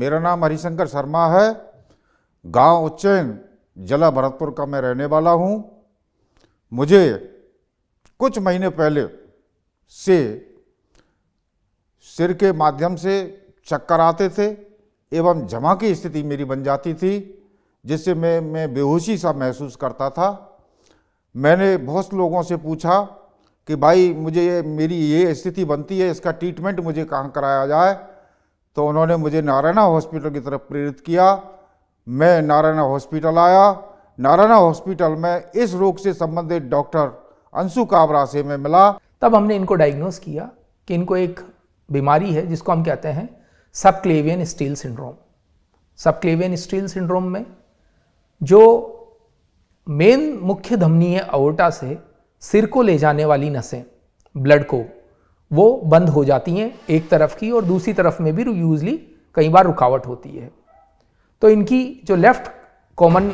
मेरा नाम हरिशंकर शर्मा है गांव उच्चैन जिला भरतपुर का मैं रहने वाला हूं मुझे कुछ महीने पहले से सिर के माध्यम से चक्कर आते थे एवं जमा की स्थिति मेरी बन जाती थी जिससे मैं मैं बेहोशी सा महसूस करता था मैंने बहुत लोगों से पूछा कि भाई मुझे ये मेरी ये स्थिति बनती है इसका ट्रीटमेंट मुझे कहाँ कराया जाए तो उन्होंने मुझे नारायणा हॉस्पिटल की तरफ प्रेरित किया मैं नारायणा हॉस्पिटल आया नारायणा हॉस्पिटल में इस रोग से संबंधित डॉक्टर अंशु काबरा से मैं मिला तब हमने इनको डायग्नोस किया कि इनको एक बीमारी है जिसको हम कहते हैं subclavian steal syndrome subclavian steal syndrome में जो मेन मुख्य धमनी है अवोटा से सिर को ले जाने वाली नसें ब्लड को वो बंद हो जाती हैं एक तरफ की और दूसरी तरफ में भी यूजली कई बार रुकावट होती है तो इनकी जो लेफ्ट कॉमन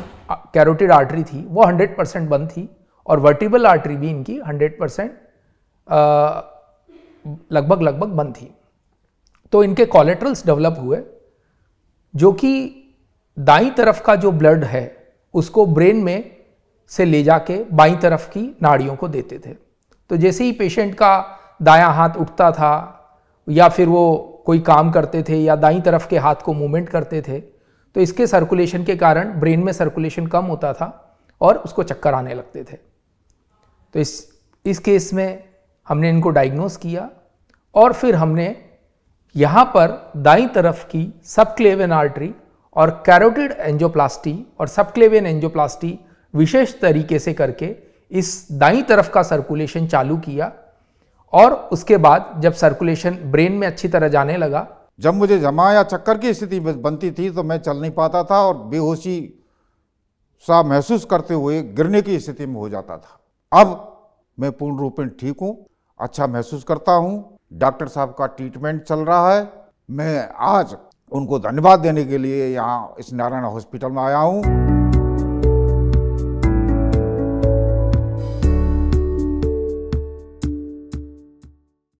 कैरोटिड आर्टरी थी वो 100 परसेंट बंद थी और वर्टिबल आर्टरी भी इनकी 100 परसेंट लगभग लगभग बंद थी तो इनके कॉलेट्रल्स डेवलप हुए जो कि दाई तरफ का जो ब्लड है उसको ब्रेन में से ले जाके बाई तरफ की नाड़ियों को देते थे तो जैसे ही पेशेंट का दायां हाथ उठता था या फिर वो कोई काम करते थे या दाई तरफ के हाथ को मूवमेंट करते थे तो इसके सर्कुलेशन के कारण ब्रेन में सर्कुलेशन कम होता था और उसको चक्कर आने लगते थे तो इस इस केस में हमने इनको डायग्नोस किया और फिर हमने यहाँ पर दाई तरफ की सबक्लेवियन आर्टरी और कैरोटिड एंजोप्लास्टी और सबक्लेवियन एंजोप्लास्टी विशेष तरीके से करके इस दाई तरफ का सर्कुलेशन चालू किया और उसके बाद जब सर्कुलेशन ब्रेन में अच्छी तरह जाने लगा जब मुझे जमा या चक्कर की स्थिति बनती थी तो मैं चल नहीं पाता था और बेहोशी सा महसूस करते हुए गिरने की स्थिति में हो जाता था अब मैं पूर्ण रूप में ठीक हूँ अच्छा महसूस करता हूँ डॉक्टर साहब का ट्रीटमेंट चल रहा है मैं आज उनको धन्यवाद देने के लिए यहाँ इस नारायण हॉस्पिटल में आया हूँ